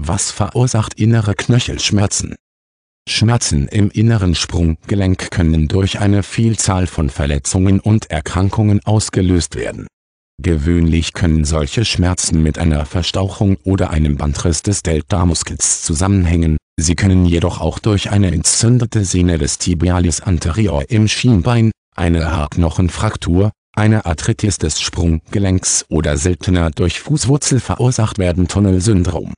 Was verursacht innere Knöchelschmerzen? Schmerzen im inneren Sprunggelenk können durch eine Vielzahl von Verletzungen und Erkrankungen ausgelöst werden. Gewöhnlich können solche Schmerzen mit einer Verstauchung oder einem Bandriss des Deltamuskels zusammenhängen, sie können jedoch auch durch eine entzündete Sehne des Tibialis anterior im Schienbein, eine Haarknochenfraktur, eine Arthritis des Sprunggelenks oder seltener durch Fußwurzel verursacht werden Tunnelsyndrom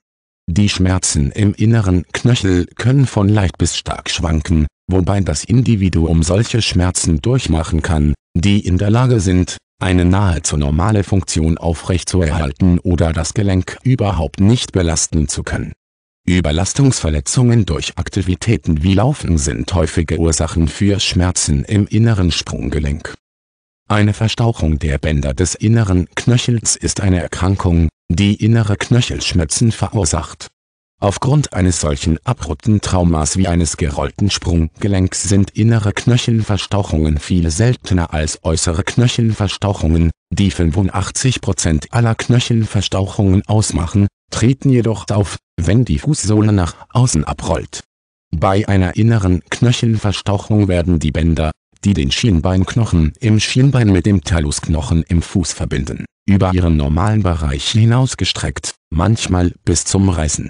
die Schmerzen im inneren Knöchel können von leicht bis stark schwanken, wobei das Individuum solche Schmerzen durchmachen kann, die in der Lage sind, eine nahezu normale Funktion aufrechtzuerhalten oder das Gelenk überhaupt nicht belasten zu können. Überlastungsverletzungen durch Aktivitäten wie Laufen sind häufige Ursachen für Schmerzen im inneren Sprunggelenk. Eine Verstauchung der Bänder des inneren Knöchels ist eine Erkrankung, die innere Knöchelschmerzen verursacht. Aufgrund eines solchen abrupten Traumas wie eines gerollten Sprunggelenks sind innere Knöchelverstauchungen viel seltener als äußere Knöchelverstauchungen, die 85% aller Knöchelverstauchungen ausmachen, treten jedoch auf, wenn die Fußsohle nach außen abrollt. Bei einer inneren Knöchelverstauchung werden die Bänder, die den Schienbeinknochen im Schienbein mit dem Talusknochen im Fuß verbinden über ihren normalen Bereich hinausgestreckt, manchmal bis zum Reißen.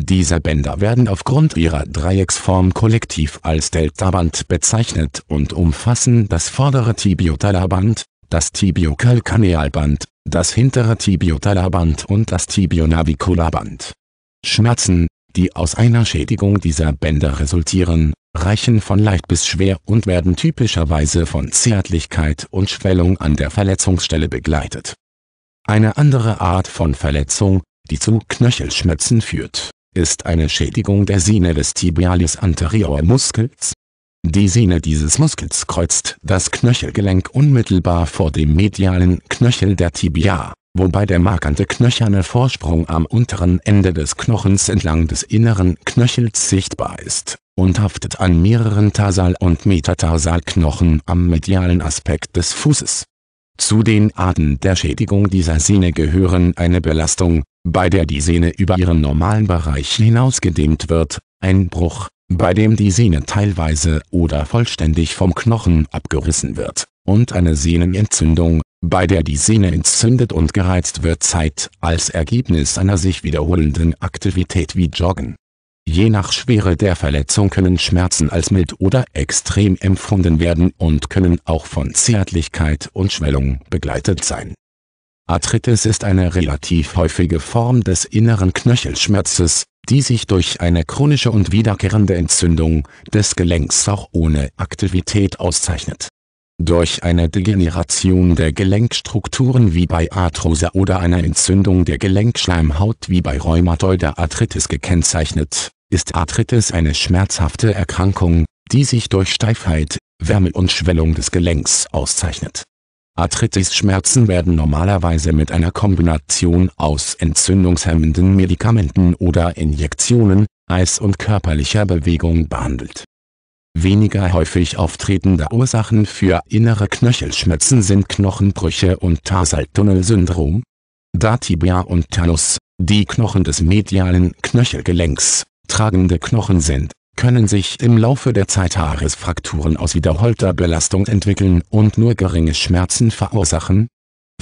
Diese Bänder werden aufgrund ihrer Dreiecksform kollektiv als Deltaband bezeichnet und umfassen das vordere Tibiotalaband, das Tibiokalkanealband, das hintere Tibiotalaband und das Tibionavicularband. Schmerzen, die aus einer Schädigung dieser Bänder resultieren, reichen von leicht bis schwer und werden typischerweise von Zärtlichkeit und Schwellung an der Verletzungsstelle begleitet eine andere Art von Verletzung, die zu Knöchelschmerzen führt, ist eine Schädigung der Sehne des Tibialis anterior Muskels. Die Sehne dieses Muskels kreuzt das Knöchelgelenk unmittelbar vor dem medialen Knöchel der Tibia, wobei der markante knöcherne Vorsprung am unteren Ende des Knochens entlang des inneren Knöchels sichtbar ist und haftet an mehreren Tarsal- und Metatarsalknochen am medialen Aspekt des Fußes zu den Arten der Schädigung dieser Sehne gehören eine Belastung, bei der die Sehne über ihren normalen Bereich hinausgedehnt wird, ein Bruch, bei dem die Sehne teilweise oder vollständig vom Knochen abgerissen wird, und eine Sehnenentzündung, bei der die Sehne entzündet und gereizt wird Zeit als Ergebnis einer sich wiederholenden Aktivität wie Joggen Je nach Schwere der Verletzung können Schmerzen als mild oder extrem empfunden werden und können auch von Zärtlichkeit und Schwellung begleitet sein. Arthritis ist eine relativ häufige Form des inneren Knöchelschmerzes, die sich durch eine chronische und wiederkehrende Entzündung des Gelenks auch ohne Aktivität auszeichnet. Durch eine Degeneration der Gelenkstrukturen wie bei Arthrose oder einer Entzündung der Gelenkschleimhaut wie bei rheumatoider Arthritis gekennzeichnet ist Arthritis eine schmerzhafte Erkrankung, die sich durch Steifheit, Wärme und Schwellung des Gelenks auszeichnet. Arthritis-Schmerzen werden normalerweise mit einer Kombination aus entzündungshemmenden Medikamenten oder Injektionen, Eis und körperlicher Bewegung behandelt. Weniger häufig auftretende Ursachen für innere Knöchelschmerzen sind Knochenbrüche und Tarsaltunnelsyndrom. Da Tibia und Talus, die Knochen des medialen Knöchelgelenks, tragende Knochen sind, können sich im Laufe der Zeit Haaresfrakturen aus wiederholter Belastung entwickeln und nur geringe Schmerzen verursachen?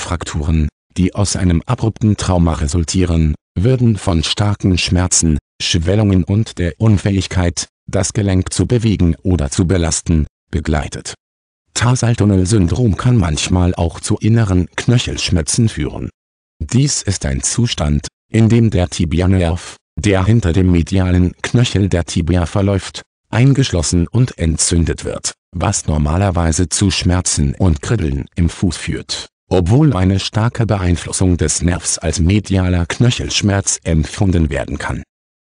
Frakturen, die aus einem abrupten Trauma resultieren, würden von starken Schmerzen, Schwellungen und der Unfähigkeit, das Gelenk zu bewegen oder zu belasten, begleitet. Tarsaltunnel-Syndrom kann manchmal auch zu inneren Knöchelschmerzen führen. Dies ist ein Zustand, in dem der Tibianerv, der hinter dem medialen Knöchel der Tibia verläuft, eingeschlossen und entzündet wird, was normalerweise zu Schmerzen und Kribbeln im Fuß führt. Obwohl eine starke Beeinflussung des Nervs als medialer Knöchelschmerz empfunden werden kann